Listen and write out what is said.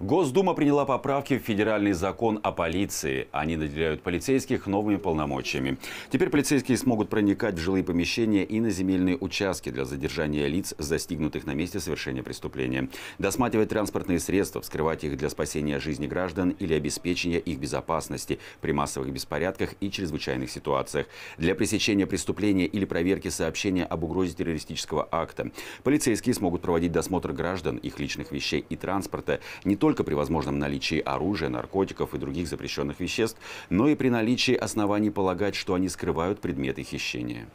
Госдума приняла поправки в федеральный закон о полиции. Они наделяют полицейских новыми полномочиями. Теперь полицейские смогут проникать в жилые помещения и на земельные участки для задержания лиц, застигнутых на месте совершения преступления. Досматривать транспортные средства, вскрывать их для спасения жизни граждан или обеспечения их безопасности при массовых беспорядках и чрезвычайных ситуациях. Для пресечения преступления или проверки сообщения об угрозе террористического акта. Полицейские смогут проводить досмотр граждан, их личных вещей и транспорта не только только при возможном наличии оружия, наркотиков и других запрещенных веществ, но и при наличии оснований полагать, что они скрывают предметы хищения.